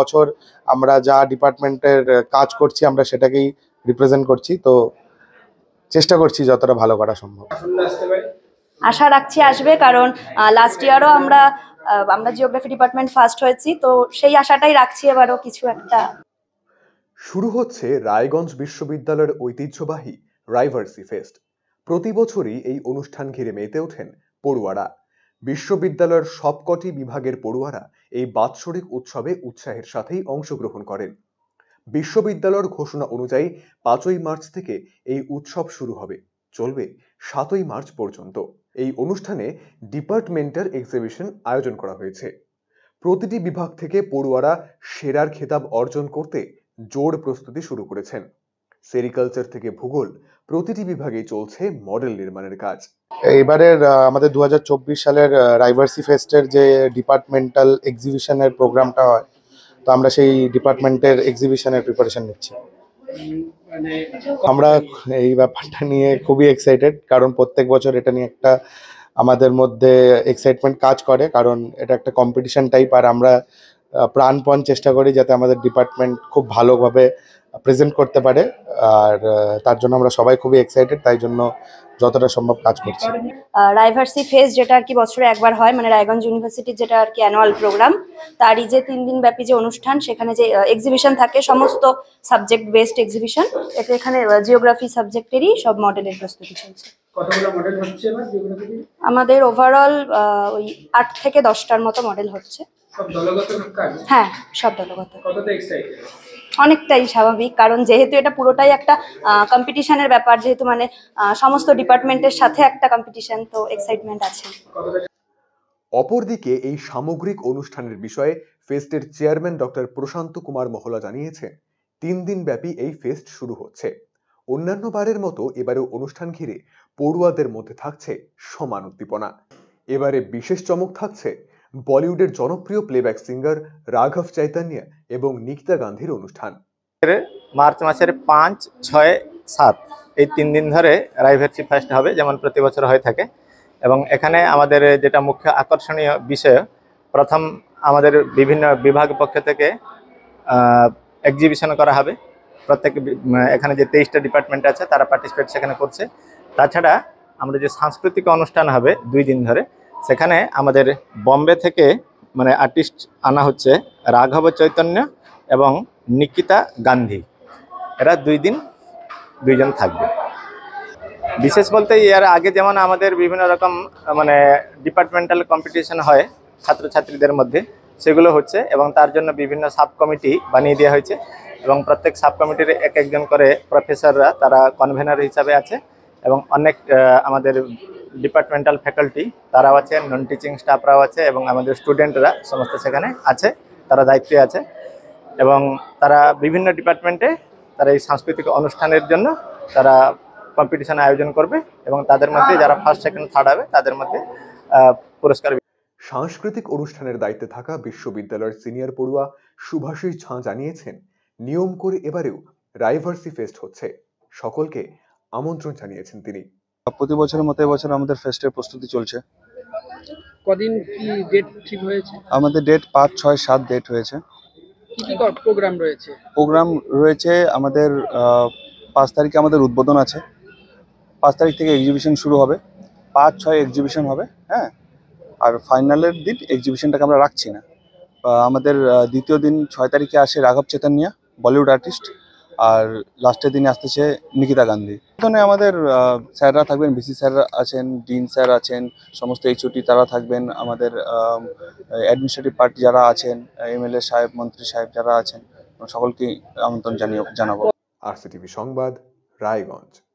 বছর আমরা যা ডিপার্টমেন্টের কাজ করছি আমরা সেটাকেই রিপ্রেজেন্ট করছি তো চেষ্টা করছি যতটা ভালো করা সম্ভব আশা রাখছি আসবে কারণ লাস্ট ইয়ারও আমরা আমরা জিওগ্রাফি ডিপার্টমেন্ট ফার্স্ট হয়েছি তো সেই আশাটাই রাখছি এবারও কিছু একটা শুরু হচ্ছে রায়গঞ্জ বিশ্ববিদ্যালয়ের ঐতিহ্যবাহী রাইভার্সি ফেস্ট প্রতি বছরই এই অনুষ্ঠান ঘিরে মেতে ওঠেন পড়ুয়ারা বিশ্ববিদ্যালয়ের সবকটি বিভাগের পড়ুয়ারা এই বাৎসরিক উৎসবে উৎসাহের সাথেই অংশগ্রহণ করেন বিশ্ববিদ্যালয়ের ঘোষণা অনুযায়ী পাঁচই মার্চ থেকে এই উৎসব শুরু হবে চলবে সাতই মার্চ পর্যন্ত এই অনুষ্ঠানে ডিপার্টমেন্টাল এক্সিবিশন আয়োজন করা হয়েছে প্রতিটি বিভাগ থেকে পড়ুয়ারা সেরার খেতাব অর্জন করতে জোর প্রস্তুতি শুরু করেছেন সেরিকালচার থেকে ভূগোল প্রতিটি বিভাগেই চলছে মডেল নির্মাণের কাজ এবারের আমাদের দু সালের রাইভার্সি ফেস্টের যে ডিপার্টমেন্টাল এক্সিবিশনের প্রোগ্রামটা হয় তো আমরা সেই ডিপার্টমেন্টের এক্সিবিশনের প্রিপারেশন নিচ্ছি আমরা এই ব্যাপারটা নিয়ে খুবই এক্সাইটেড কারণ প্রত্যেক বছর এটা নিয়ে একটা আমাদের মধ্যে এক্সাইটমেন্ট কাজ করে কারণ এটা একটা কম্পিটিশন টাইপ আর আমরা প্রাণপণ চেষ্টা করি যাতে আমাদের ডিপার্টমেন্ট খুব ভালোভাবে প্রেজেন্ট করতে পারে আর তার জন্য আমরা সবাই খুবই এক্সাইটেড তাই জন্য যতটা সম্ভব কাজ করছি রাইভার্সি ফেস যেটা আর কি বছরে একবার হয় মানে রায়গঞ্জ ইউনিভার্সিটির যেটা আর কি অ্যানুয়াল প্রোগ্রাম তারই যে তিন দিন ব্যাপী যে অনুষ্ঠান সেখানে যে এক্সিবিশন থাকে সমস্ত সাবজেক্ট বেসড এক্সিবিশন এতে এখানে জিওগ্রাফি সাবজেক্টেরই সব মডেলের প্রস্তুতি চলছে আমাদের ওভারঅল ওই আট থেকে দশটার মতো মডেল হচ্ছে হ্যাঁ সব দলগত অনেকটাই স্বাভাবিক কারণ যেহেতু এটা পুরোটাই একটা কম্পিটিশনের ব্যাপার যেহেতু মানে সমস্ত ডিপার্টমেন্টের সাথে একটা কম্পিটিশন তো এক্সাইটমেন্ট আছে অপরদিকে এই সামগ্রিক অনুষ্ঠানের বিষয়ে ফেস্টের চেয়ারম্যান ডক্টর প্রশান্ত কুমার মহলা জানিয়েছে তিন দিন ব্যাপী এই ফেস্ট শুরু হচ্ছে অন্যান্য বারের মতো এবারেও অনুষ্ঠান ঘিরে পড়ুয়াদের মধ্যে থাকছে সমান উদ্দীপনা এবারে বিশেষ চমক থাকছে বলিউডের জনপ্রিয় প্লেব্যাক সিঙ্গার রাঘব চৈতন্য এবং নিকিতা গান্ধীর অনুষ্ঠান মার্চ মাসের পাঁচ ছয় সাত এই তিন দিন ধরে রাইভার্সি ফাস্ট হবে যেমন প্রতি বছর হয়ে থাকে এবং এখানে আমাদের যেটা মুখ্য আকর্ষণীয় বিষয় প্রথম আমাদের বিভিন্ন বিভাগ পক্ষ থেকে এক্সিবিশন করা হবে প্রত্যেক এখানে যে তেইশটা ডিপার্টমেন্ট আছে তারা পার্টিসিপেট সেখানে করছে তাছাড়া আমরা যে সাংস্কৃতিক অনুষ্ঠান হবে দুই দিন ধরে সেখানে আমাদের বম্বে থেকে মানে আর্টিস্ট আনা হচ্ছে রাঘব চৈতন্য এবং নিকিতা গান্ধী এরা দুই দিন দুইজন থাকবে বিশেষ বলতে এর আগে যেমন আমাদের বিভিন্ন রকম মানে ডিপার্টমেন্টাল কম্পিটিশন হয় ছাত্রছাত্রীদের মধ্যে সেগুলো হচ্ছে এবং তার জন্য বিভিন্ন সাব কমিটি বানিয়ে দেওয়া হয়েছে এবং প্রত্যেক সাব কমিটির এক একজন করে প্রফেসররা তারা কনভেনার হিসাবে আছে এবং অনেক আমাদের ডিপার্টমেন্টাল ফ্যাকাল্টি তারাও আছে নন টিচিং স্টাফরাও আছে এবং আমাদের স্টুডেন্টরা সমস্ত সেখানে আছে তারা দায়িত্বে আছে এবং তারা বিভিন্ন ডিপার্টমেন্টে তারা এই সাংস্কৃতিক অনুষ্ঠানের জন্য তারা কম্পিটিশন আয়োজন করবে এবং তাদের মধ্যে যারা ফার্স্ট সেকেন্ড থার্ড হবে তাদের মধ্যে পুরস্কার সাংস্কৃতিক অনুষ্ঠানের দায়িত্বে থাকা বিশ্ববিদ্যালয়ের সিনিয়র পড়ুয়া সুভাষী ঝা জানিয়েছেন নিয়ম করে এবারেও রাইভার্সি ফেস্ট হচ্ছে সকলকে আমন্ত্রণ জানিয়েছেন তিনি প্রতি বছরের মতো এবছর আমাদের ফেস্টের প্রস্তুতি চলছে কদিন কি ডেট ঠিক হয়েছে আমাদের ডেট পাঁচ ছয় সাত ডেট হয়েছে প্রোগ্রাম রয়েছে প্রোগ্রাম রয়েছে আমাদের পাঁচ তারিখে আমাদের উদ্বোধন আছে পাঁচ তারিখ থেকে এক্সিবিশন শুরু হবে পাঁচ ছয় এক্সিবিশন হবে হ্যাঁ আর ফাইনালের দিন এক্সিবিশনটাকে আমরা রাখছি না আমাদের দ্বিতীয় দিন ছয় তারিখে আসে রাঘব চেতানিয়া বলিউড আর্টিস্ট আর লাস্টের দিনে আসতেছে নিকিতা গান্ধী এখানে আমাদের স্যাররা থাকবেন বিসি স্যার আছেন ডিন স্যার আছেন সমস্ত ছুটি তারা থাকবেন আমাদের অ্যাডমিনিস্ট্রেটিভ পার্টি যারা আছেন এমএলএ সাহেব মন্ত্রী সাহেব যারা আছেন সকলকে আমন্ত্রণ জানিয়ে জানাবো আর সংবাদ রায়গঞ্জ